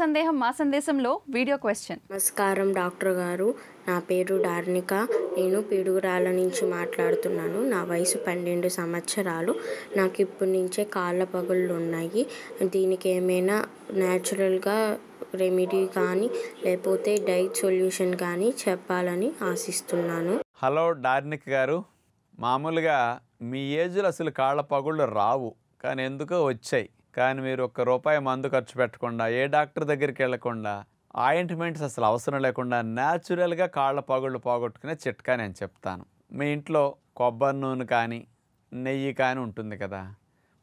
సందేహం మా సందేశంలో వీడియో క్వశ్చన్ నమస్కారం డాక్టర్ గారు నా పేరు డార్నిక నేను పిడుగురాల నుంచి మాట్లాడుతున్నాను నా వయసు పన్నెండు సంవత్సరాలు నాకు ఇప్పటి నుంచే కాళ్ళ పగుళ్ళు ఉన్నాయి దీనికి ఏమైనా న్యాచురల్గా రెమెడీ కానీ లేకపోతే డైట్ సొల్యూషన్ కానీ చెప్పాలని ఆశిస్తున్నాను హలో డార్నిక్ గారు మామూలుగా మీ ఏజ్లో అసలు కాళ్ళ పగుళ్ళు రావు కానీ ఎందుకో వచ్చాయి కానీ మీరు ఒక్క రూపాయి మందు ఖర్చు పెట్టకుండా ఏ డాక్టర్ దగ్గరికి వెళ్లకుండా ఆయింట్మెంట్స్ అసలు అవసరం లేకుండా న్యాచురల్గా కాళ్ళ పగుళ్ళు పోగొట్టుకునే చిట్కా నేను చెప్తాను మీ ఇంట్లో కొబ్బరి నూనె కానీ నెయ్యి కానీ ఉంటుంది కదా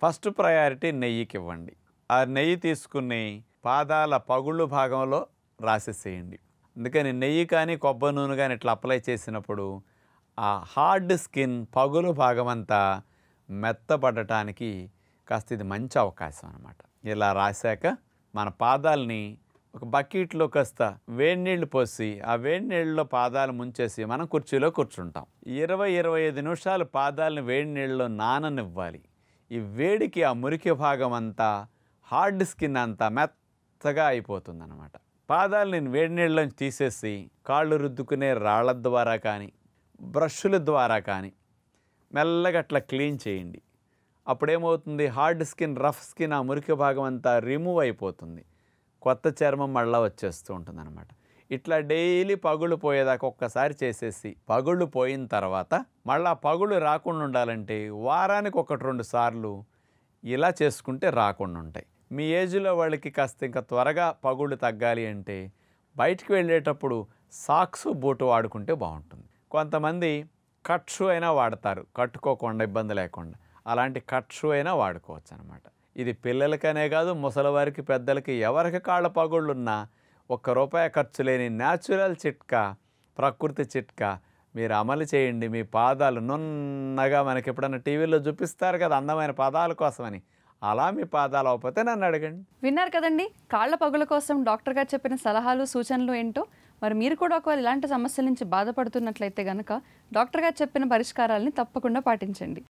ఫస్ట్ ప్రయారిటీ నెయ్యికి ఇవ్వండి ఆ నెయ్యి తీసుకుని పాదాల పగుళ్ళు భాగంలో రాసేసేయండి అందుకని నెయ్యి కానీ కొబ్బరి నూనె కానీ ఇట్లా అప్లై చేసినప్పుడు ఆ హార్డ్ స్కిన్ పగులు భాగమంతా మెత్తపడటానికి కాస్త ఇది మంచి అవకాశం అనమాట ఇలా రాశాక మన పాదాలని ఒక బకెట్లో కాస్త వేడి నీళ్లు పోసి ఆ వేడి నీళ్ళలో పాదాలు ముంచేసి మనం కుర్చీలో కూర్చుంటాం ఇరవై ఇరవై ఐదు నిమిషాలు పాదాలను వేడి నీళ్ళలో నాననివ్వాలి ఈ వేడికి ఆ మురికి భాగం అంతా హార్డ్ స్కిన్ అంతా మెత్తగా అయిపోతుంది అనమాట పాదాలు నేను వేడి నీళ్ళలో తీసేసి కాళ్ళు రుద్దుకునే రాళ్ల ద్వారా కానీ బ్రష్ల ద్వారా కానీ మెల్లగట్ల క్లీన్ చేయండి అప్పుడేమవుతుంది హార్డ్ స్కిన్ రఫ్ స్కిన్ ఆ మురికి భాగం అంతా రిమూవ్ అయిపోతుంది కొత్త చర్మం మళ్ళీ వచ్చేస్తూ ఉంటుంది అనమాట ఇట్లా డైలీ పగుళ్ళు పోయేదాకా ఒక్కసారి చేసేసి పగుళ్ళు పోయిన తర్వాత మళ్ళీ పగుళ్ళు రాకుండా ఉండాలంటే వారానికి ఒకటి రెండు సార్లు ఇలా చేసుకుంటే రాకుండా ఉంటాయి మీ ఏజ్లో వాళ్ళకి కాస్త ఇంకా త్వరగా పగుళ్ళు తగ్గాలి అంటే బయటికి వెళ్ళేటప్పుడు సాక్స్ బూటు వాడుకుంటే బాగుంటుంది కొంతమంది కట్షు అయినా వాడతారు కట్టుకోకుండా ఇబ్బంది లేకుండా అలాంటి కట్షు అయినా వాడుకోవచ్చు అనమాట ఇది పిల్లలకనే కాదు ముసలివారికి పెద్దలకి ఎవరికి కాళ్ళ పగుళ్ళున్నా ఒక్క రూపాయి ఖర్చు లేని న్యాచురల్ చిట్కా ప్రకృతి చిట్కా మీరు అమలు చేయండి మీ పాదాలు నున్నగా మనకి ఎప్పుడన్నా టీవీలో చూపిస్తారు కదా అందమైన పాదాల కోసమని అలా మీ పాదాలు అవపోతే నన్ను అడగండి విన్నారు కదండి కాళ్ళ పగుల కోసం డాక్టర్ గారు చెప్పిన సలహాలు సూచనలు ఏంటో మరి మీరు కూడా ఒకవేళ ఇలాంటి సమస్యల నుంచి బాధపడుతున్నట్లయితే కనుక డాక్టర్ గారు చెప్పిన పరిష్కారాలని తప్పకుండా పాటించండి